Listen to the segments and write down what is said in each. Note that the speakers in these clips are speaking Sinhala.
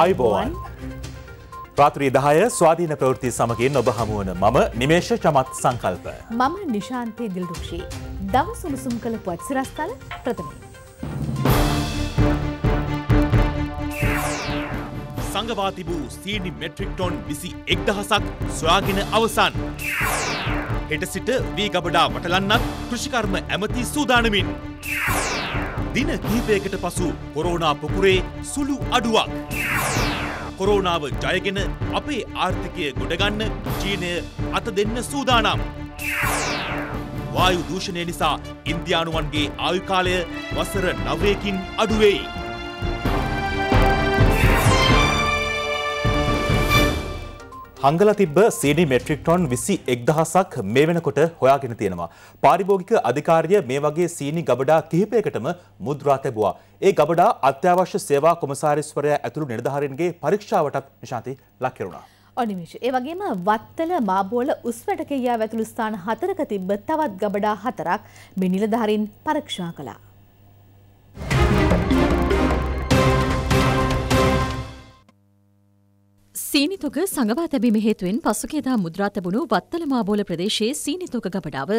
අයිබෝන් ප්‍රාත්‍රී දහය ස්වාධීන ප්‍රවෘති සමගින් ඔබ හමුවන මම නිමේෂ චමත් සංකල්ප. මම නිශාන්තය දිල්රුක්ෂී. දව සුළුසුම් කළ පොත්සිරස්ථල ප්‍රථමින්. සඟවා තිබූ සීඩි මෙට්‍රික්ටොන් විසි එක්දහසක් සොයාගෙන අවසන්. හෙට සිට වී ගබඩා වටලන්නත් කෘෂිකර්ම ඇමති සූදානමින්. දින කිහිපයකට පසු කොරෝනා පොකුරේ සුළු අඩුවක්. කොරෝනාව ජයගෙන අපේ ආර්ථිකය ගොඩගන්න චීනය අත දෙන්න සූදානම්. වායු දූෂණය නිසා ඉන්දයානුවන්ගේ ආයුකාලය වසර නවයකින් අඩුවෙයි. හංගල තිබ්බ සීඩි මෙට්‍රික් ටොන් 21000ක් මේ වෙනකොට හොයාගෙන තියෙනවා. පාරිභෝගික අධිකාරිය මේ වගේ සීනි ගබඩා කිහිපයකටම මුද්‍රා තැබුවා. ඒ ගබඩා අත්‍යවශ්‍ය සේවා කොමසාරිස්වරයා ඇතුළු නිලධාරීන්ගේ පරීක්ෂාවටත් නිශාන්ති ලක් කෙරුණා. අනිමිෂ. ඒ වගේම වත්තල මාබෝල උස්වැට කෙයියා ඇතුළු ස්ථාන හතරක තිබ්බ තවත් ගබඩා හතරක් මේ නිලධාරීන් පරීක්ෂා කළා. සීනිතොග සඟවා තැබීම හේතුවෙන් පසුකේදා මුද්‍රා තැබුණු වත්තලමාබෝල ප්‍රදේශයේ සීනිතොග ගබඩාව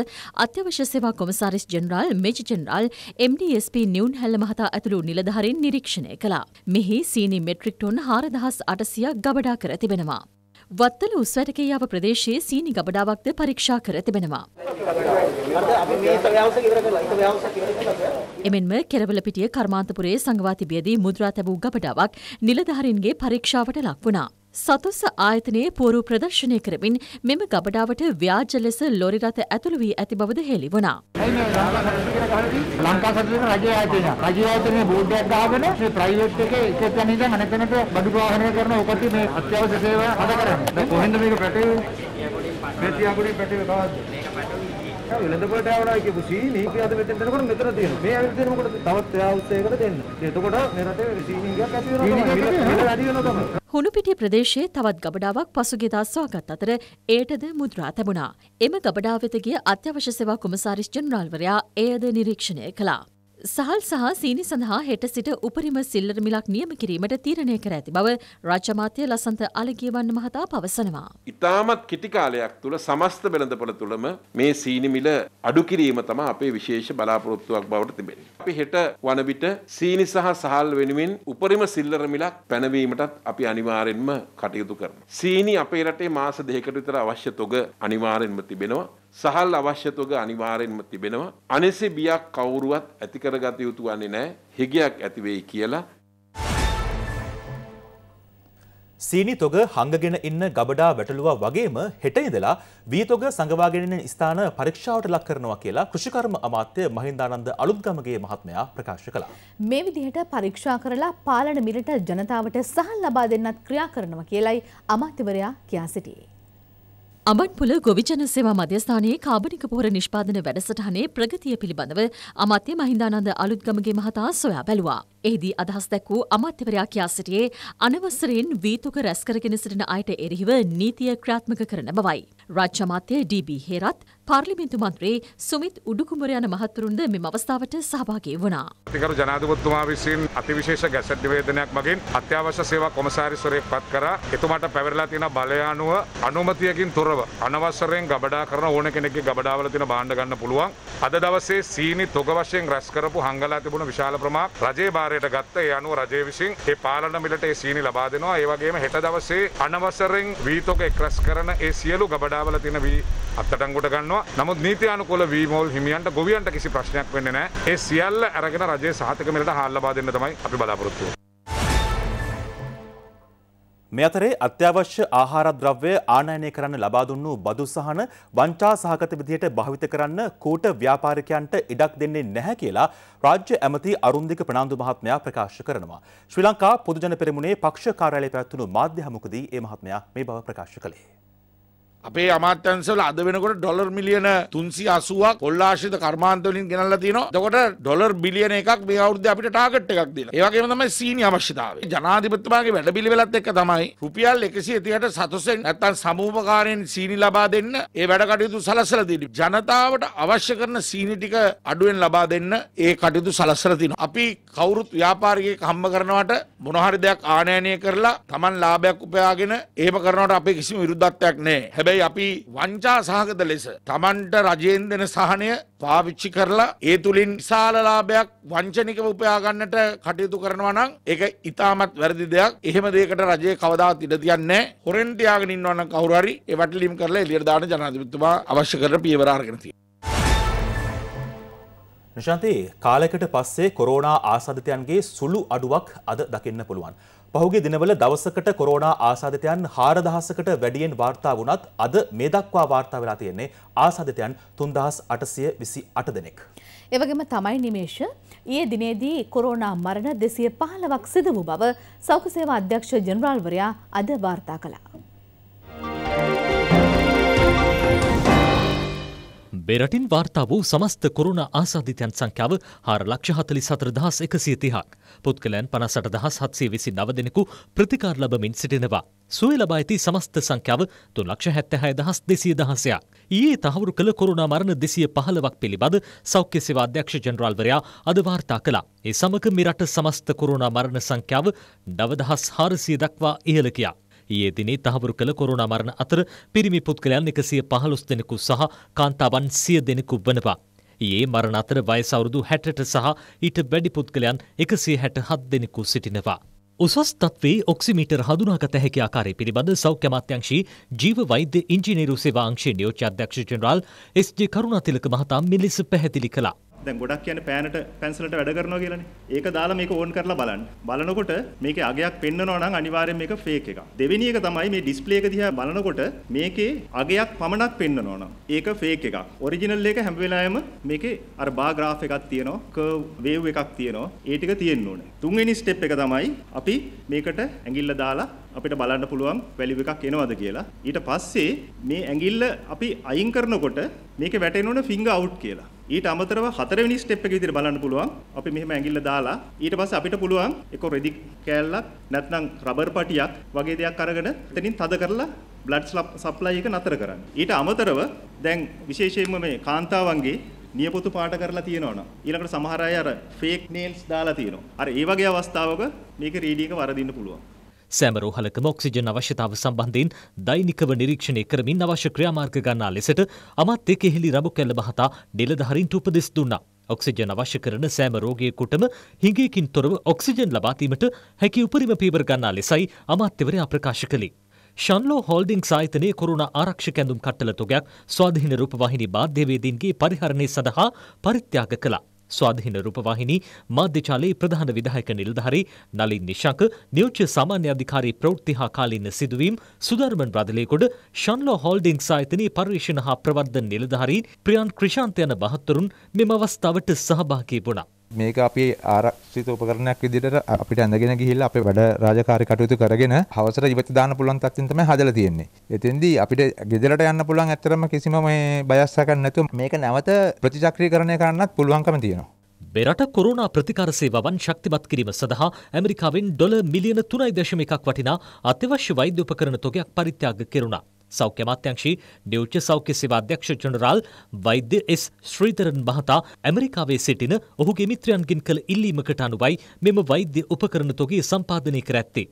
අත්‍යවශ්‍ය සේවා කොමසාරිස් ජෙනරාල් මෙජ ජෙනරාල් MDSP නිවුන් හැල්ල මහතා ඇතුළු නිලධහරින් නිරීක්ෂණය කළා. මෙහි සීනි මෙට්‍රික් ටොන් හාරදහස් අටසියක් ගබඩා කර තිබෙනවා. වත්තල උස්වැටකේයාව ප්‍රදේශයේ සීනි ගබඩාවක්ද පරීක්ෂා කර තිබෙනවා. එමෙන්ම කෙරවල පිටිය කර්මාන්තපුරේ සංගවා තිබියදී මුද්‍රා තැබූ ගබඩාවක් නිලධහරින්ගේ පරීක්ෂාවට ලක් වුණා. සතොස්ස ආයතනයේ පූරු ප්‍රදර්ශනය කරමින් මෙම ගබඩාවට ව්‍යාජ ලෙස ලොරි රථ ඇතුළු වී ඇති බවද හෙළි වුණා. ලංකා සතුට රජයේ ආයතනය. රජයේ ආයතනයේ බෝඩ්යක් ගහගෙන මේ ප්‍රයිවට් එකේ එක තැන ඉඳන් අනෙක් තැනට බඩු ප්‍රවාහනය කරන ඔකට මේ අත්‍යවශ්‍ය සේවා හද කරන්නේ. කොහෙන්ද මේක පැටවෙන්නේ? මේ තියාගුණේ පැටවෙන්නේ කවද්ද? මේක පැටවෙන්නේ වෙළඳ පොළට ආවනා කියපු සීනි කියාද මෙතෙන් දෙනකොට මෙතන තියෙනවා. මේ ඇවිල්ලා තියෙන මොකටද? තවත් එයාවුස් එකකට දෙන්න. එතකොට මේ රටේ සීනි ගයක් ඇති වෙනවා. මිල වැඩි වෙනවා තමයි. හුණුපිටිය ප්‍රදේශයේ තවත් ගබඩාවක් පසුගිය දස්වාගත් අතර එයටද මුද්‍රා තැබුණා. එම ගබඩාවෙත ගිය අත්‍යවශ්‍ය සේවා කොමසාරිස් ජනරාල්වරයා එයද නිරීක්ෂණය කළා. සහල් සහ සීනි සඳහා හෙට සිට උපරිම සිල්ලර මිලක් නියම කිරීමට තීරණය කර ඇති බව රාජ්‍ය මාත්‍ය ලසන්ත අලගියවන්න මහතා පවසනවා. ඉතාමත් කිටි කාලයක් තුළ සමස්ත වෙළඳපොළ තුළම මේ සීනි මිල අඩු කිරීම තමයි අපේ විශේෂ බලාපොරොත්තුවක් බවට තිබෙන්නේ. අපි හෙට වන විට සීනි සහ සහල් වෙනුවෙන් උපරිම සිල්ලර මිලක් පැනවීමටත් අපි අනිවාර්යෙන්ම කටයුතු කරනවා. සීනි අපේ රටේ මාස දෙකකට විතර අවශ්‍ය තොග අනිවාර්යෙන්ම තිබෙනවා. සහල් අවශ්‍යත්වක අනිවාරයෙන්ම තිබෙනවා. අනෙසේ බියක් කවුරුවත් ඇතිකරගත යුතු වන්නේ නෑ හිගයක් ඇතිවෙයි කියලා. සීනි තොග හඟගෙන ඉන්න ගබඩා වැටලුවා වගේම හෙට ඉඳලා වීතොග සංගවාගෙන ස්ථාන පරීක්ෂාවට ලක් කරනවා කියලා කෘෂිකර්ම අමාත්‍ය මහින්දානන්ද අලුත්ගමගේ මහත්මයා ප්‍රකාශ කළා. මේ විදිහට පරීක්ෂා කරලා පාලන මිලට ජනතාවට සහල් ලබා දෙන්නත් ක්‍රියා කරනවා කියලයි අමාත්‍යවරයා කියා සිටියේ. අමන්පුල ගොවිජන සේවා මධ්‍යස්ථානයේ කාබනික පොහොර නිෂ්පාදන වැඩසටහනේ ප්‍රගතිය පිළිබඳව අමාත්‍ය මහින්දානන්ද අලුත්ගමගේ මහතා සොයා බැලුවා. එහිදී අදහස් දැක් වූ අමාත්‍යවරයා කියා සිටියේ අනවසරයෙන් වීතුක රැස්කරගෙන සිටින අයට එරෙහිව නීතිය ක්‍රියාත්මක කරන බවයි. රාජ්‍ය අමාත්‍ය ඩී.බී. හේරත් පාර්ලිමේන්තු මන්ත්‍රී සුමිත් උඩුකුමර යන මහත්තුරුන්ද මෙම අවස්ථාවට සහභාගී වුණා. අතිකරු ජනාධිපතිතුමා විසින් අතිවිශේෂ ගැසට් නිවේදනයක් මගින් අත්‍යවශ්‍ය සේවා කොමසාරිස්වරයෙක් පත් කරා. එතුමාට පැවරලා තියෙන බලය අනුව අනුමතියකින් තොරව අනවසරයෙන් ගබඩා කරන ඕන කෙනෙක්ගේ ගබඩාවල තියෙන භාණ්ඩ ගන්න පුළුවන්. අද දවසේ සීනි තොග වශයෙන් රැස් කරපු හංගලා තිබුණු විශාල ප්‍රමාණයක් රජයේ භාර ආකාරයට ගත්ත ඒ අනුව රජය විසින් ඒ පාලන මිලට ඒ සීනි ලබා දෙනවා. ඒ වගේම හෙට දවසේ අනවසරෙන් වීතෝක එක්රස් කරන ඒ සියලු ගබඩාවල තියෙන වී අත්අඩංගුවට ගන්නවා. නමුත් නීති අනුකූල වීමෝල් හිමියන්ට ගොවියන්ට කිසි ප්‍රශ්නයක් වෙන්නේ නැහැ. ඒ සියල්ල අරගෙන රජයේ සහතික මිලට හාල් ලබා දෙන්න තමයි අපි බලාපොරොත්තු වෙන්නේ. මේ අතරේ අත්‍යවශ්‍ය ආහාරද්‍රව්‍ය ආනයනය කරන්න ලබා දුන්නු බදු සහන වංචා සහගත විදිහට භාවිත කරන්න කෝට ව්‍යාපාරිකයන්ට ඉඩක් දෙන්නේ නැහැ කියලා රාජ්‍ය ඇමති අරුන්දික ප්‍රනාන්දු මහත්මයා ප්‍රකාශ කරනවා. ශ්‍රී ලංකා පොදුජන පෙරමුණේ පක්ෂ කාර්යාලය පැවැත්වුණු මාධ්‍ය හමුකදී ඒ මහත්මයා මේ බව ප්‍රකාශ කළේ. අපේ අමාත්‍යන්සල අද වෙනකොට ඩොලර් මිලියන තුන්සි අසුවක් කොල්ලාශිත කර්මාන්තවලින් ගෙනල්ලා තියෙනවා. එතකොට ඩොලර් බිලියන එකක් මේ අවුරුද්දේ අපිට ටාගට් එකක් දීලා. ඒ වගේම තමයි සීනි අවශ්‍යතාවය. ජනාධිපතිතුමාගේ වැඩපිළිවෙලත් එක්ක තමයි රුපියල් 130ට සතොසෙන් නැත්තම් සමූපකාරයෙන් සීනි ලබා දෙන්න ඒ වැඩ කටයුතු සලස්සලා තියෙනවා. ජනතාවට අවශ්‍ය කරන සීනි ටික අඩුවෙන් ලබා දෙන්න ඒ කටයුතු සලස්සලා තියෙනවා. අපි කවුරුත් ව්‍යාපාරිකයෙක් හම්බ කරනවට මොන හරි දෙයක් ආනයනය කරලා Taman ලාභයක් උපයාගෙන එහෙම කරනවට අපේ කිසිම විරුද්ධත්වයක් නැහැ. හැබැයි අපි වංචා සහගත ලෙස තමන්ට රජයෙන් දෙන සහනය පාවිච්චි කරලා ඒ තුළින් විශාලලාභයක් වංචනිකව උපයාගන්නට කටයුතු කරනවා නම් ඒක ඉතාමත් වැරදි දෙයක්. එහෙම දෙයකට රජය කවදාත් ඉඩ තියන්නේ නැහැ. හොරෙන් තියාගෙන ඉන්නවා නම් කවුරු හරි ඒ වටලීම් කරලා එළියට දාන ජනාධිපතිතුමා අවශ්‍ය කරන පියවර අරගෙන තියෙනවා. නිශාන්ති කාලයකට පස්සේ කොරෝනා ආසාධිතයන්ගේ සුළු අඩුවක් අද දකින්න පුළුවන්. පහුගේ දිනවල දවසකට කොරෝනා ආසාධිතයන් 4000කට වැඩියෙන් වාර්තා වුණත් අද මේ දක්වා වාර්තා වෙලා තියෙන්නේ ආසාධිතයන් 3828 දෙනෙක්. ඒ වගේම තමයි නිමේෂ ඊයේ දිනේදී කොරෝනා මරණ 215ක් සිදු වූ බව සෞඛ්‍ය සේවා අධ්‍යක්ෂ ජෙනරාල්වරයා අද වාර්තා කළා. බෙරටින් වාර්තා වූ සමස්ත කොරුණ ආසාධිතයන් සංඛ්‍යාව හාර ලක්ෂ හතලි සතර දහස් එකසිය තිහක්. පුද්ගලයන් පනසට දහස් හත්සේ විසි නව දෙනෙකු ප්‍රතිකාර ලබමින් සිටිනවා. සුවය ලබා ඇති සමස්ත සංඛ්‍යාව තුන් ලක්ෂ හැත්තහය දහස් දෙසිය දහසයක්. ඊයේ තහවුරු කළ කොරුණා මරණ දෙසිය පහළවක් පිළිබඳ සෞඛ්‍ය සේවා අධ්‍යක්ෂ ජනරාල්වරයා අද වාර්තා කළා. ඒ සමග මෙරට සමස්ත කොරුණා මරණ සංඛ්‍යාව නවදහස් හාරසිය දක්වා ඉහළ කියා. ඊයේ දිනේ තහවුරු කළ කොරෝනා මරණ අතර පිරිමි පුද්ගලයන් 115 දෙනෙකු සහ කාන්තාවන් 100 දෙනෙකු වනවා. ඊයේ මරණ අතර වයස අවුරුදු 60ට සහ ඊට වැඩි පුද්ගලයන් 167 දෙනෙකු සිටිනවා. උසස් තත්වේ ඔක්සිමීටර් හඳුනාගත හැකි ආකාරය පිළිබඳ සෞඛ්‍ය අමාත්‍යංශී ජීව වෛද්‍ය ඉංජිනේරු සේවා අංශයේ නියෝජ්‍ය අධ්‍යක්ෂ ජෙනරාල් එස්.ජේ. කරුණාතිලක මහතා මෙලෙස පැහැදිලි කළා. දැන් ගොඩක් කියන්නේ පෑනට පැන්සලට වැඩ කරනවා කියලානේ. ඒක දාලා මේක ඕන් කරලා බලන්න. බලනකොට මේකේ අගයක් පෙන්නනවා නම් අනිවාර්යෙන් මේක ෆේක් එකක්. දෙවෙනි එක තමයි මේ ඩිස්ප්ලේ එක දිහා බලනකොට මේකේ අගයක් පමණක් පෙන්නනවා නම් ඒක ෆේක් එකක්. ඔරිජිනල් එක හැම වෙලාවෙම මේකේ අර බා graph එකක් තියෙනවා, curve wave එකක් තියෙනවා. ඒ ටික තියෙන්න ඕනේ. තුන්වෙනි step එක තමයි අපි මේකට ඇඟිල්ල දාලා අපිට බලන්න පුළුවන් වැලිව් එකක් එනවද කියලා. ඊට පස්සේ මේ ඇඟිල්ල අපි අයින් කරනකොට මේක වැටෙන්න ඕන ෆිංගර් අවුට් කියලා. ඊට අමතරව හතරවෙනි ස්ටෙප් එක විදිහට බලන්න පුළුවන්. අපි මෙහෙම ඇඟිල්ල දාලා ඊට පස්සේ අපිට පුළුවන් එක රෙදි කෑල්ලක් නැත්නම් රබර් පටියක් වගේ දෙයක් අරගෙන එතනින් තද කරලා බ්ලඩ් සප්ලයි එක නතර කරන්න. ඊට අමතරව දැන් විශේෂයෙන්ම මේ කාන්තාවන්ගේ නියපොතු පාට කරලා තියෙනවනම් ඊළඟට සමහර අය අර ෆේක් නේල්ස් දාලා තියෙනවා. අර ඒ වගේ අවස්ථාවක මේක රීඩියක වරදින්න පුළුවන්. සෑම රෝහලකම ඔක්සිජන් අවශ්‍යතාව සම්බන්ධයෙන් දෛනිකව නිරීක්ෂණය කරමින් අවශ්‍ය ක්‍රියාමාර්ග ගන්නා ලෙසට අමාත්‍ය කෙහෙලි රබු කැල්ල මහතා නිලධාරීන්ට උපදෙස් දුන්නා. ඔක්සිජන් අවශ්‍ය කරන සෑම රෝගියෙකුටම හිඟයකින් තොරව ඔක්සිජන් ලබා දීමට හැකි උපරිම පීවර ගන්නා ලෙසයි අමාත්‍යවරයා ප්‍රකාශ කළේ. ශන්ලෝ හෝල්ඩිංක් සාහිතනයේ කොරුණ ආරක්ෂක ඇඳුම් කට්ටල තොගයක් ස්වාධීන රූපවාහිනි මාධ්‍යවේදීන්ගේ පරිහරණය සඳහා පරිත්‍යාග කළා. ස්වාධීන රූපවාහිනී මාධ්‍යජාලයේ ප්‍රධාන විධායක නිලධාරී නලින් නිශාක නියෝජ්‍ය සාමාන්‍ය අධිකාරී ප්‍රවෘත්ති හා කාලීන සිදුවීම් සුදර්මන් රදලේකොඩ ෂන්ලෝ හෝල්ඩින්ග්ස් ආයතනයේ පර්යේෂණ හා ප්‍රවර්ධන නිලධාරීන් ප්‍රියන් ක්‍රිෂාන්ත යන බහත්තුරුන් මෙම අවස්ථාවට සහභාගී වුණා. මේක අපි ආරක්ෂිත උපකරණයක් විදිහට අපිට ඇඳගෙන ගිහිල්ලා අපේ වැඩ රාජකාරී කටයුතු කරගෙන හවසට ඉවත දාන්න පුළුවන් තත්ත්වෙන් තමයි හදලා තියෙන්නේ. එතෙන්දී අපිට ගෙදරට යන්න පුළුවන් ඇත්තටම කිසිම මේ බයස්සකක් නැතුව මේක නැවත ප්‍රතිචක්‍රීකරණය කරන්නත් පුළුවන්කම තියෙනවා. මෙරට කොරුණා ප්‍රතිකාර සේවාවන් ශක්තිමත් කිරීම සඳහා ඇමරිකාවෙන් ඩොල මිලියන 3.1ක් වටිනා අත්‍යවශ්‍ය වෛද්‍ය උපකරණ තොගයක් පරිත්‍යාග කෙරුණා. සෞඛ්‍ය අමාත්‍යංශී නියුච්ච සෞඛ්‍ය සේවා අධ්‍යක්ෂ ජනරාල් වෛද්‍ය එස් ශ්‍රීධරන් මහතා ඇමරිකාවේ සිටින ඔහුගේ මිත්‍රයන්ගෙන් කළ ඉල්ලීමකට අනුවයි මෙම වෛද්‍ය උපකරණ තොගේ සම්පාදනය කර ඇත්තේ.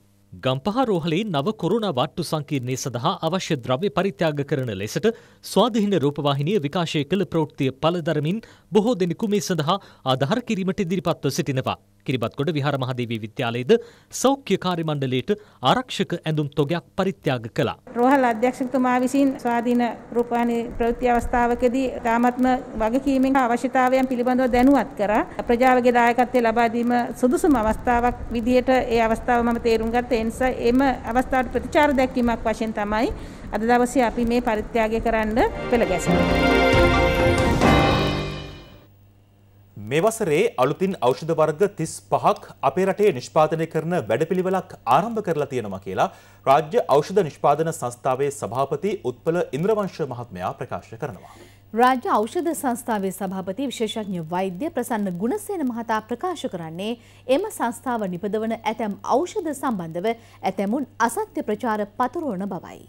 ගම්පහ රෝහලේ නව කොරුණා වට්ටු සංකීර්ණය සඳහා අවශ්‍ය ද්‍රව්‍ය පරිත්‍යාග කරන ලෙසට ස්වාධීන රූපවාහිනිය විකාශය කළ ප්‍රවෘත්තිය පළදරමින් බොහෝ දෙනෙකු මේ සඳහා ආධාර කිරීමට ඉදිරිපත්ව සිටිනවා. කිරිබත්ගොඩ විහාර මහදේවී විද්‍යාලයේද සෞඛ්‍ය කාර්ය මණ්ඩලයට ආරක්ෂක ඇඳුම් තොගයක් පරිත්‍යාග කළා. රෝහල් අධ්‍යක්ෂකතුමා විසින් ස්වාධීන රූපවාහිනී ප්‍රවෘත්ති අවස්ථාවකදී තාමත්ම වගකීමෙන් අවශ්‍යතාවයන් පිළිබඳව දැනුවත් කරා. ප්‍රජාවගේ දායකත්වය ලබා දීම සුදුසුම අවස්ථාවක් විදියට ඒ අවස්ථාව මම තේරුම් ගත්තා. ඒ නිසා එම අවස්ථාවට ප්‍රතිචාර දැක්වීමක් වශයෙන් තමයි අද දවසේ අපි මේ පරිත්‍යාගය කරන්න පෙළ ගැසුණේ. මේ වසරේ අලුතින් ඖෂධ වර්ග 35ක් අපේ රටේ නිෂ්පාදනය කරන වැඩපිළිවෙලක් ආරම්භ කරලා තියෙනවා කියලා රාජ්‍ය ඖෂධ නිෂ්පාදන සංස්ථාවේ සභාපති උත්පල ඉන්ද්‍රවංශ මහත්මයා ප්‍රකාශ කරනවා. රාජ්‍ය ඖෂධ සංස්ථාවේ සභාපති විශේෂඥ වෛද්‍ය ප්‍රසන්න ගුණසේන මහතා ප්‍රකාශ කරන්නේ එම සංස්ථාව නිපදවන ඇතැම් ඖෂධ සම්බන්ධව ඇතැමුන් අසත්‍ය ප්‍රචාර පතුරවන බවයි.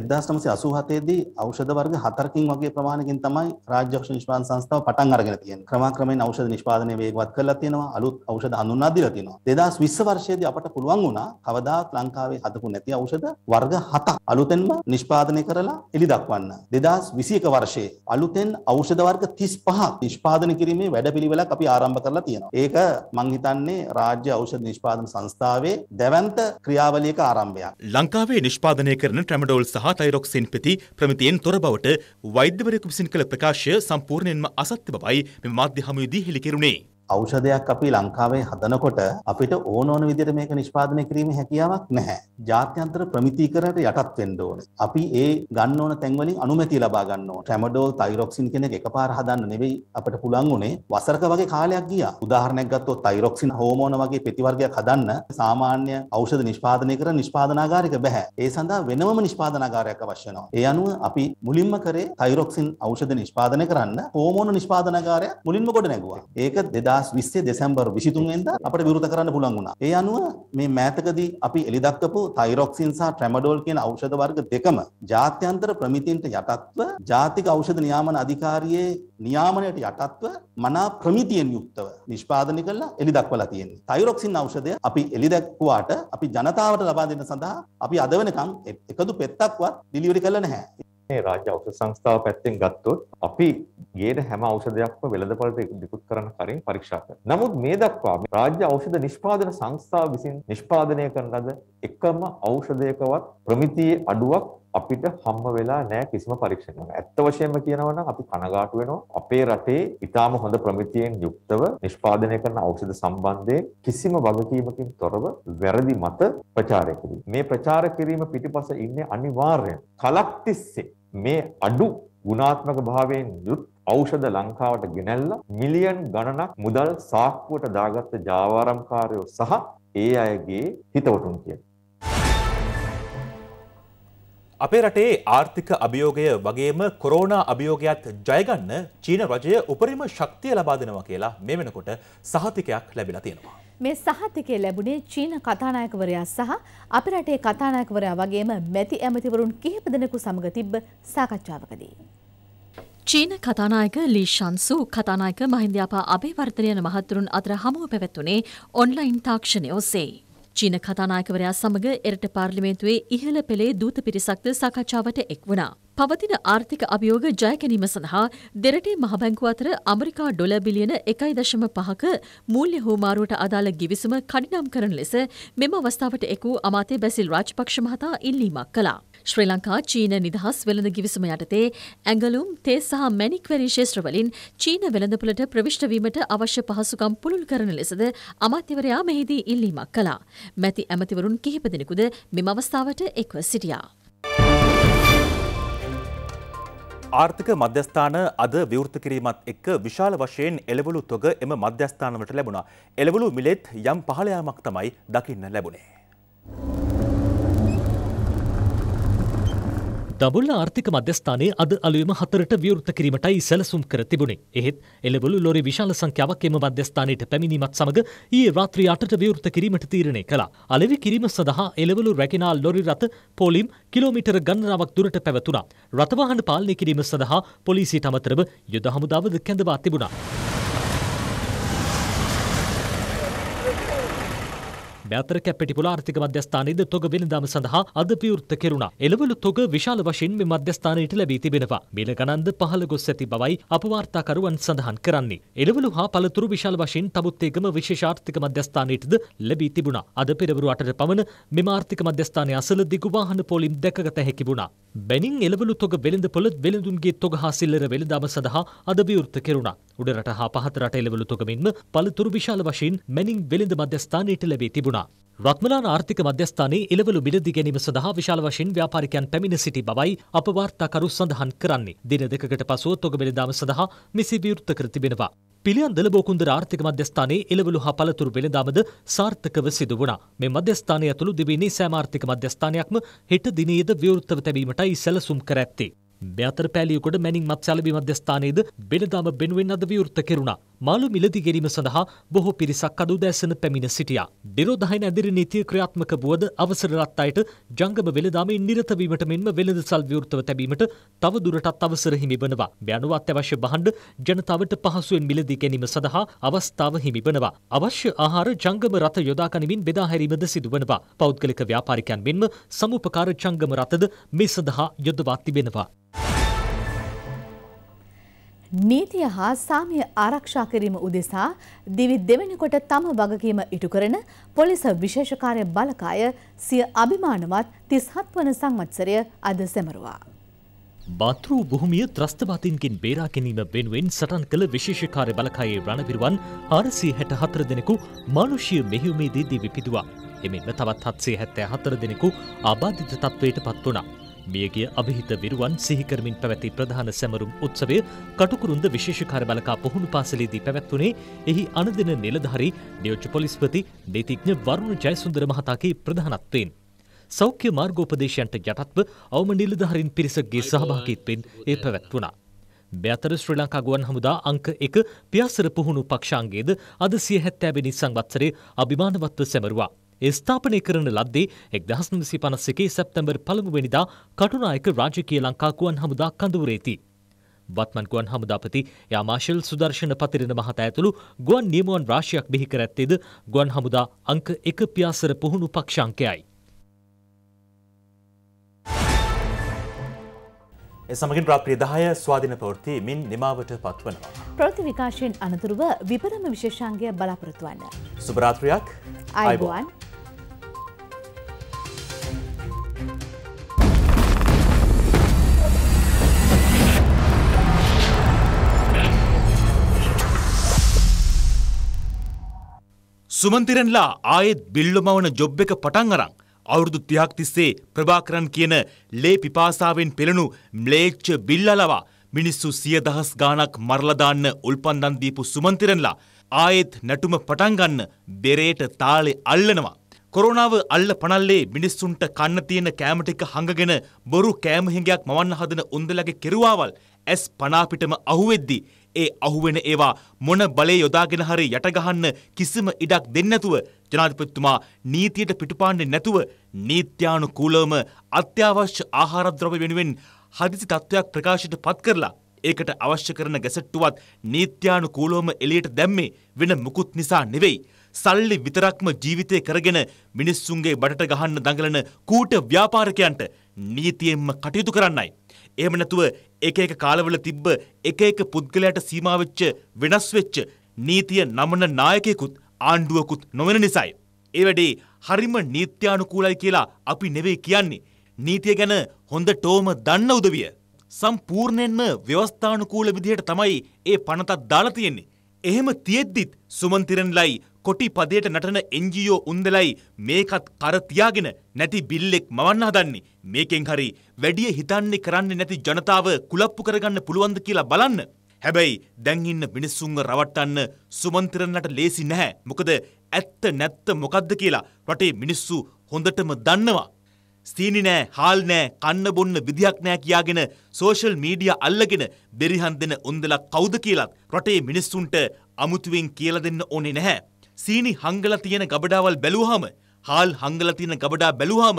1987 දී ඖෂධ වර්ග 4කින් වගේ ප්‍රමාණකින් තමයි රාජ්‍ය ඖෂධ නිෂ්පාදන සංස්ථාව පටන් අරගෙන තියෙන්නේ. ක්‍රමාක්‍රමයෙන් ඖෂධ නිෂ්පාදනය වේගවත් කරලා තියෙනවා. අලුත් ඖෂධ හඳුන්වා දීලා තියෙනවා. 2020 වර්ෂයේදී අපට පුළුවන් වුණා කවදාත් ලංකාවේ හදපු නැති ඖෂධ වර්ග 7ක් අලුතෙන්ම නිෂ්පාදනය කරලා එළි දක්වන්න. 2021 වර්ෂයේ අලුතෙන් ඖෂධ වර්ග 35ක් නිෂ්පාදනය කිරීමේ වැඩපිළිවෙලක් අපි ආරම්භ කරලා තියෙනවා. ඒක මම හිතන්නේ රාජ්‍ය ඖෂධ නිෂ්පාදන සංස්ථාවේ දැවැන්ත ක්‍රියාවලියක ආරම්භයක්. ලංකාවේ නිෂ්පාදනය කරන ට්‍රැමඩෝල් සහ සහ තයිරොක්සින් පෙති ප්‍රමිතියෙන් තොර බවට වෛද්‍යවරයෙකු විසින් කළ ප්‍රකාශය සම්පූර්ණයෙන්ම අසත්‍ය බවයි මෙම මාධ්‍ය හමුවේදී හෙළි කෙරුණේ. ෞෂධයක් අපි ලංකාවේ හදනකොට අපිට ඕන ඕන විදිහට මේක නිෂ්පාදනය කිරීමේ හැකියාවක් නැහැ. ජාත්‍යන්තර ප්‍රමිතීකරණයට යටත් වෙන්න ඕනේ. අපි ඒ ගන්න ඕන තැන්වලින් අනුමැතිය ලබා ගන්න ඕනේ. ට්‍රැමඩෝල්, තයිරොක්සින් කියන එක එකපාර හදන්න නෙවෙයි අපිට පුළුවන් උනේ වසරක වගේ කාලයක් ගියා. උදාහරණයක් ගත්තොත් තයිරොක්සින් හෝමෝන වගේ ප්‍රතිවර්ගයක් හදන්න සාමාන්‍ය ඖෂධ නිෂ්පාදනය කරන නිෂ්පාදනාගාරයක බෑ. ඒ සඳහා වෙනමම නිෂ්පාදනාගාරයක් අවශ්‍ය වෙනවා. ඒ අනුව අපි මුලින්ම කරේ තයිරොක්සින් ඖෂධ නිෂ්පාදනය කරන්න හෝමෝන නිෂ්පාදනාගාරයක් මුලින්ම ගොඩනැගුවා. ඒක 2000 දෙදස් විස්සේ දෙසැම්බර් විසිතුන්ෙන්ද අපට විරුත කරන්න පුළන් වුණා. ඒ අනුව මේ මෑතකදී අපි එළිදක්කපු තයිරොක්සින් සහ ට්‍රැමඩෝල් කියන ඖෂධ වර්ග දෙකම ජාත්‍යන්තර ප්‍රමිතින්ට යටත්ව ජාතික ඖෂධ නියාමන අධිකාරියේ නියාමනයට යටත්ව මනා ප්‍රමිතියෙන් යුක්තව නිෂ්පාදනය කළා එළිදක්වලා තියෙන්නේ. තයිරොක්සින් ඖෂධය අපි එළිදක්වුවාට අපි ජනතාවට ලබා දෙන්න සඳහා අපි අද වෙනකම් එකදු පෙත්තක්වත් ඩිලිවරි කළා නැහැ. මේ රාජ්‍ය ඖෂධ සංස්ථාව පැත්තෙන් ගත්තොත් අපි ගේන හැම ඖෂධයක්ම වෙළඳපොළට නිකුත් කරන කලින් පරීක්ෂා කරනවා. නමුත් මේ දක්වා රාජ්‍ය ඖෂධ නිෂ්පාදන සංස්ථාව විසින් නිෂ්පාදනය කරන ලද එකම ඖෂධයකවත් ප්‍රමිතියේ අඩුවක් අපිට හම්බ වෙලා නැහැ කිසිම පරීක්ෂණයක්. ඇත්ත වශයෙන්ම කියනවා නම් අපි කනගාටු වෙනවා. අපේ රටේ ඊටාම හොඳ ප්‍රමිතියෙන් යුක්තව නිෂ්පාදනය කරන ඖෂධ සම්බන්ධයෙන් කිසිම වගකීමකින් තොරව වැරදි මත ප්‍රචාරය කිරීම. මේ ප්‍රචාර කිරීම පිටිපස ඉන්නේ අනිවාර්යයෙන් කලක් තිස්සේ මේ අඩු ගුණාත්මක භාවයෙන් යුත් ඖෂධ ලංකාවට ගෙනැල්ලා මිලියන් ගණනක් මුදල් සාක්කුවට දාගත්ත ජාවාරම්කාරයෝ සහ ඒ අයගේ හිතවතුන් කියලා. අපේ රටේ ආර්ථික අභියෝගය වගේම කොරෝනා අභියෝගයත් ජයගන්න චීන රජය උපරිම ශක්තිය ලබා දෙනවා කියලා මේ වෙනකොට සහතිකයක් ලැබිලා තියෙනවා. මේ සහතිකය ලැබුණේ චීන කතානායකවරයා සහ අප රටේ කතානායකවරයා වගේම මැති ඇමතිවරුන් කිහිප දෙනෙකු සමග තිබ්බ සාකච්ඡාවකදී. චීන කතානායක ලී ශන්සු කතානායක මහින්ද්‍යාපා අභිවර්තනයන මහතුරුන් අතර හමුව පැවැත්වුණේ ඔන්ලයින් තාක්ෂණය ඔස්සේ. චීන කතානායකවරයා සමඟ එරට පාර්ලිමේන්තුවේ ඉහළ පෙළේ දූත පිරිසක්ද සාකච්ඡාවට එක් වුණා. පවතින ආර්ථික අභියෝග ජයකැනීම සඳහා දෙරටේ මහබැංකුව අතර අමරිකා ඩොල බිලියන එකයි දශම පහක මූල්‍ය හෝමාරුවට අදාළ ගිවිසුම කඩිනම් කරන ලෙස මෙම අවස්ථාවට එක් වූ අමාතය බැසිල් රාජපක්ෂ මහතා ඉල්ලීමක් කළා. ශ්‍රී ලංකා චීන නිදහස් වෙළඳ ගිවිසුම යටතේ ඇඟලුම් තේ සහ මැණික්වැරි ශේෂ්ත්‍රවලින් චීන වෙළඳපොළට ප්‍රවිෂ්ට වීමට අවශ්‍ය පහසුකම් පුළුල් කරන ලෙසද අමාත්‍යවරයා මෙහිදී ඉල්ලීමක් කළා. මැති ඇමතිවරුන් කිහිප දෙනෙකුද මෙම අවස්ථාවට එක්ව සිටියා. ආර්ථික මධ්‍යස්ථාන අද විවෘත කිරීමත් එක්ක විශාල වශයෙන් එළවලු තොග එම මධ්‍යස්ථානවට ලැබුණා. එළවලු මිලෙත් යම් පහළ යාමක් තමයි දකින්න ලැබුණේ. දඹුල්ල ආර්ථික මධ්‍යස්ථානයේ අද අලුයම හතරට විවෘත කිරීමටයි සැලසුම් කර තිබුණේ. එහෙත් එළවලු ලොරි විශාල සංඛ්‍යාවක් එම මධ්‍යස්ථානයට පැමිණීමත් සමග ඊයේ රාත්‍රී 8ට විවෘත කිරීමට තීරණය කළා. අලෙවි කිරීම සඳහා එළවලු රැකිනා ලොරි රථ පොලිම් කිලෝමීටර ගණනාවක් දුරට පැවතුණා. රථ වාහන පාලනය කිරීම සඳහා පොලිසියට අමතරව යුද හමුදාවද කැඳවා තිබුණා. මේ අතර කැප්පෙටිපොළ ආර්ථික මධ්‍යස්ථානයේද තොග වෙළඳාම සඳහා අද විවෘත කෙරුණා. එළවලු තොග විශාල වශයෙන් මේ මධ්‍යස්ථානයට ලැබී තිබෙනවා. මිල ගණන්ද පහළ ගොස් ඇති බවයි අපවාර්තාකරුවන් සඳහන් කරන්නේ. එළවලු හා පළතුරු විශාල වශයෙන් තබුත්තේගම විශේෂ ආර්ථික මධ්‍යස්ථානයටද ලැබී තිබුණා. අද පෙරවරු 8ට පමණ මෙම ආර්ථික මධ්‍යස්ථානයේ අසල දිගු වාහන පොලිම් දැකගත හැකි වුණා. බැනින් එළවලු තොග වෙළඳ පොළ වෙළඳුන්ගේ තොග හා සිල්ලර වෙළඳාම සඳහා අද විවෘත කෙරුණා. උඩරට හා පහතරට එළවලු තොග මෙන්ම පළතුරු විශාල වශයෙන් මැනින් වෙළඳ මධ්‍යස්ථානයට ලැබී තිබුණා. වුණා. රත්මලාන ආර්ථික මධ්‍යස්ථානයේ එළවලු මිලදි ගැනීම සඳහා විශාල වශයෙන් ව්‍යාපාරිකයන් පැමිණ සිටි බවයි අප වාර්තාකරු සඳහන් කරන්නේ. දින දෙකකට පසුව තොග වෙළඳාම සඳහා මෙසේ විවෘත කර තිබෙනවා. පිළියන්දල බෝකුන්දර ආර්ථික මධ්‍යස්ථානයේ එළවලු හා පළතුරු වෙළඳාමද සාර්ථකව සිදු වුණා. මේ මධ්‍යස්ථානය ඇතුළු දිවයිනේ සෑම ආර්ථික මධ්‍යස්ථානයක්ම හෙට දිනයේද විවෘතව තැබීමටයි සැලසුම් කර ඇත්තේ. මෙතර පැලියකොට මැනිින් මත්සැලබි මධ්‍යස්ථානයේද වෙළඳාම බෙනුවෙන් අද විවෘත කෙරුණා. මාළු මිලදි ගැනීම සඳහා බොහෝ පිරිසක් අද උදෑසන පැමිණ සිටියා. විරෝධායන ඇදිරි නීතිය ක්‍රියාත්මක වුවද අවසර රත් අයට ජංගම වෙළඳාමෙන් නිරත වීමට මෙන්ම වෙළඳසල් විවෘතව තැබීමට තව දුරටත් අවසර හිමි වනවා. මේ අනුව අත්‍යවශ්‍ය භාණ්ඩ ජනතාවට පහසුවෙන් මිලදී ගැනීම සඳහා අවස්ථාව හිමි වනවා. අවශ්‍ය ආහාර ජංගම රථ යොදා ගනිමින් බෙදා හැරීමද සිදුවනවා. පෞද්ගලික ව්‍යාපාරිකයන් මෙන්ම සමුපකාර ජංගම රථද මේ සඳහා යොදවා තිබෙනවා. නීතිය හා සාමය ආරක්ෂා කිරීම උදෙසා දිවි දෙවෙනකොට තම වගකීම ඉටු කරන පොලිස විශේෂකාරය බලකාය සිය අභිමානවත් තිස්හත් වන සංවත්සරය අද සැමරුවා. බාත්‍රූ බොහොමිය ත්‍රස්තවාතින්කින් බේරා ගැනීම වෙනුවෙන් සටන් කළ විශේෂකාරය බලකායේ රණපිරුවන් ආරසිය හැට හතර දෙනෙකු මානුෂ්‍ය මෙහිුමේදී දිවි පිදුවා. එමෙන්ම තවත් හත්සේ හැත්තෑ හතර දෙනෙකු අබාධිත තත්ත්වයට පත් වනා. මියගිය අභිහිත විරුවන් සිහිකරමින් පැවැති ප්‍රධාන සැමරුම් උත්සවය කටුකුරුන්ද විශේෂකාර බලකා පොහුණු පාසලේදී පැවැත්වුණේ එහි අනදින නිලධහරි නියෝච්ච පොලිස්පති නීතිඥ වරුණු ජයසුන්දර මහතාගේ ප්‍රධානත්වයෙන්. සෞඛ්‍ය මාර්ගෝපදේශයන්ට යටත්ව අවම නිලධහරින් පිරිසක්ගේ සහභාකීත්වෙන් ඒ පැවැත්වුණා. මෙතර ශ්‍රී ලංකා ගුවන් හමුදා අංක එක පියාසර පුහුණු පක්ෂාන්ගේද අද සිය හැත්තෑබෙනි සංවත්සරේ අභිමානවත්ව සැමරුවා. ස්ථාපනය කරන ලද්දේ එක්දහස් විසි පනස්සකේ සැප්තැම්බර් පළමුවෙනිදා කටුනායක රාජකය ලංකාකුවන් හමුදා කඳුරේති. වත්මන් ගුවන් හමුදාපති යාමාශල් සුදර්ශන පතිරෙන මහත ඇතුළු ගුවන් නියමුවන් රාශියක් බිහි කර ඇත්තේද ගුවන් හමුදා අංක එක පියාසර පුහුණු පක්ෂංකයයි. සමගින් රාත්‍රිය දහය ස්වාධින ප්‍රවෘත්ති මින් නිමාවට පත්වනවා. ප්‍රෘති විකාශයෙන් අනතුරුව විපරම විශේෂාංගය බලාපොරොත්තුවන්න. සුභරාත්‍රයක් අයිබෝන්. සුමන්තිරන්ලා ආයෙත් බිල්ලොමවන ජොබ් එක පටන් අරන් අවුරුදු තිහක් තිස්සේ ප්‍රභාකරන් කියන ලේ පිපාසාවෙන් පෙළෙනු ම්ලේච්ච බිල්ලලවා මිනිස්සු සියදහස් ගානක් මරලදාන්න උල්පන්දන් දීපු සුමන්තිරන්ලා ආයෙත් නැටුම පටන්ගන්න බෙරේට තාලෙ අල්ලනවා. කොරෝනාව අල්ල පනල්ලේ මිනිස්සුන්ට කන්න තියෙන කෑමටික හඟගෙන බොරු කෑමහිඟයක් මවන්න හදන උන්දලගේ කෙරුවාවල් ඇස් පනාපිටම අහුවෙද්දි ඒ අහුවෙන ඒවා මොන බලය යොදාගෙන හරි යටගහන්න කිසිම ඉඩක් දෙන්නැතුව ජනාධිපතිතුමා නීතියට පිටුපාන්නේ නැතුව නීත්‍යානුකූලවම අත්‍යවශ්‍ය ආහාරද්‍රව්‍ය වෙනුවෙන් හදිසි තත්ත්වයක් ප්‍රකාශයට පත් කරලා ඒකට අවශ්‍ය කරන ගැසට්ටුවත් නීත්‍යානුකූලවම එළියට දැම්මේ වෙන මුකුත් නිසා නෙවෙයි. සල්ලි විතරක්ම ජීවිතය කරගෙන මිනිස්සුන්ගේ බඩට ගහන්න දඟලන කූට ව්‍යාපාරකයන්ට නීතියෙන්ම කටයුතු කරන්නයි. එහෙම නැතුව එක එක කාලවල තිබ්බ එක එක පුද්ගලයාට සීමා වෙච්ච වෙනස් වෙච්ච නීතිය නමන නායකයෙකුත් ආණ්ඩුවකුත් නොවන නිසායි. ඒ වැඩේ හරිම නීත්‍යානුකූලයි කියලා අපි නෙවෙයි කියන්නේ. නීතිය ගැන හොඳටෝම දන්න උදවිය. සම්පූර්ණයෙන්ම ව්‍යවස්ථානුකූල විදිහට තමයි ඒ පනතක් දාලා තියෙන්නේ. එහෙම තියෙද්දිත් සුමන්තිරන්ලයි කොටි පදයට නටන එන්ජියෝ උන්දලයි මේකත් කරතියාගෙන නැති බිල්ලෙක් මවන්න හදන්නේ මේකෙන් හරි වැඩිය හිතන්නේ කරන්නේ නැති ජනතාව කුලප්පු කරගන්න පුළුවන්ද කියලා බලන්න හැබැයි දැන් ඉන්න මිනිස්සුන්ව රවට්ටන්න සුමන්ත්‍රණට ලේසි නැහැ මොකද ඇත්ත නැත්ත මොකද්ද කියලා රටේ මිනිස්සු හොඳටම දන්නවා ස්තීනි නෑ හාල් නෑ කන්න බොන්න විදිහක් නෑ කියාගෙන සෝෂල් මීඩියා අල්ලගෙන බෙරිහන් දෙන උන්දලා කවුද කියලත් රටේ මිනිස්සුන්ට අමුතුවෙන් කියලා දෙන්න ඕනේ නැහැ. සීනි හංගල තියෙන ගබඩාවල් බැලුවාම හාල් හංගල තියෙන ගබඩා බැලුවාම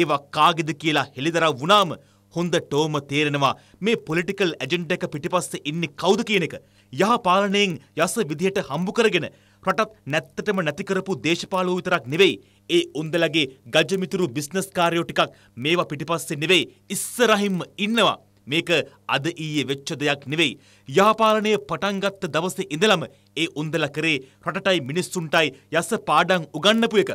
ඒවා කාගෙද කියලා හෙළිදරව් වුණාම හොඳ ටෝම තේරෙනවා මේ පොලිටිකල් ඇජෙන්ඩ එක පිටිපස්සේ ඉන්නේ කවුද කියන එක. යහපාලනයෙන් යස විදිහට හම්බු කරගෙන රටත් නැත්තටම නැති කරපු දේශපාලුවෝ විතරක් නෙවෙයි. ඒ උන්දලගේ ගජමිතුරු බිස්නස් කාර්යෝ ටිකක් මේවා පිටිපස්සේ නෙවෙයි ඉස්සරහින්ම ඉන්නවා. මේක අද ඊයේ වෙච්ච දෙයක් නෙවෙයි. යාපාලනය පටන් ගත්ත දවසේ ඉඳලම ඒ උන්දලා කරේ රටටයි මිනිස්සුන්ටයි යස පාඩම් උගන්වපු එක.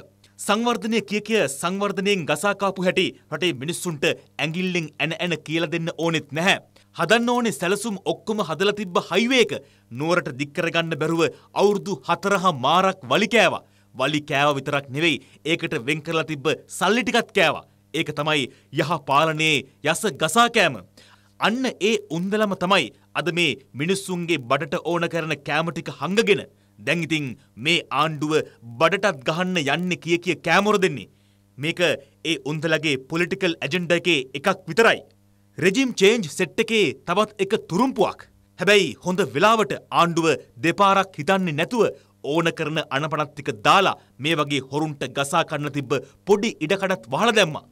සංවර්ධනය කිය කිය සංවර්ධනයෙන් ගසා කාපු හැටි රටේ මිනිස්සුන්ට ඇඟිල්ලෙන් ඇන ඇන කියලා දෙන්න ඕනෙත් නැහැ. හදන්න ඕනේ සැලසුම් ඔක්කොම හදලා තිබ්බ හයිවේ එක නුවරට දික් කරගන්න බැරුව අවුරුදු 4 මාරක් වලි කෑවා. වලි කෑව විතරක් නෙවෙයි ඒකට වෙන් කරලා තිබ්බ සල්ලි ටිකත් කෑවා. ඒක තමයි යහ පාලනයේ යස ගසා කෑම. අන්න ඒ උන්දලම තමයි අද මේ මිනිස්සුන්ගේ බඩට ඕන කරන කෑම ටික හංගගෙන දැන් ඉතින් මේ ආණ්ඩුව බඩටත් ගහන්න යන්නේ කිය කිය කෑමොර දෙන්නේ. මේක ඒ උන්දලගේ පොලිටිකල් ඇජෙන්ඩ එකේ එකක් විතරයි. රෙජිම් චේන්ජ් සෙට් එකේ තවත් එක තුරුම්පුවක්. හැබැයි හොඳ වෙලාවට ආණ්ඩුව දෙපාරක් හිතන්නේ නැතුව ඕන කරන අනපනත්තික දාලා මේ වගේ හොරුන්ට ගසා කන්න තිබ්බ පොඩි ඉඩකඩත් වහලා දැම්මා.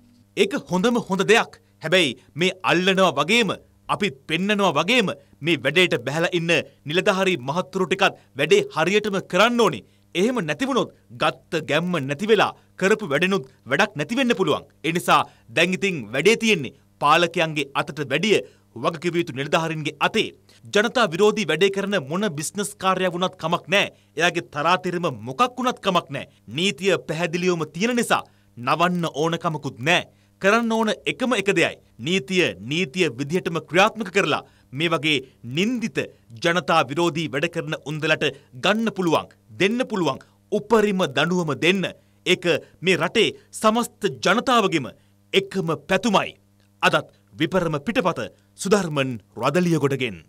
ඒක හොඳම හොඳ දෙයක්. හැබැයි මේ අල්ලනවා වගේම අපිත් පෙන්නනවා වගේම මේ වැඩේට බැහැලා ඉන්න නිලධාරී මහත්තුරු ටිකත් වැඩේ හරියටම කරන්න ඕනේ. එහෙම නැතිවුණොත් ගත්ත ගැම්ම නැති වෙලා කරපු වැඩෙනුත් වැඩක් නැති වෙන්න පුළුවන්. ඒ නිසා දැන් ඉතින් වැඩේ තියෙන්නේ පාලකයන්ගේ අතට වැඩිය වගකිව යුතු නිලධාරීන්ගේ අතේ. ජනතා විරෝධී වැඩේ කරන මොන බිස්නස් කාර්යයක් වුණත් කමක් නැහැ. එයාගේ තරාතිරම මොකක් වුණත් කමක් නැහැ. නීතිය පැහැදිලිවම තියෙන නිසා නවන්න ඕනකමකුත් නැහැ. කරන්න ඕන එකම එක දෙයයි. නීතිය නීතිය විදිහටම ක්‍රියාත්මක කරලා මේ වගේ නින්දිත ජනතා විරෝධී වැඩ කරන උන්දලට ගන්න පුළුවන් දෙන්න පුළුවන් උපරිම දඬුවම දෙන්න. ඒක මේ රටේ සමස්ත ජනතාවගෙම එකම පැතුමයි. අදත් විපරම පිටපත සුධර්මන් රදලියගොඩගෙන්.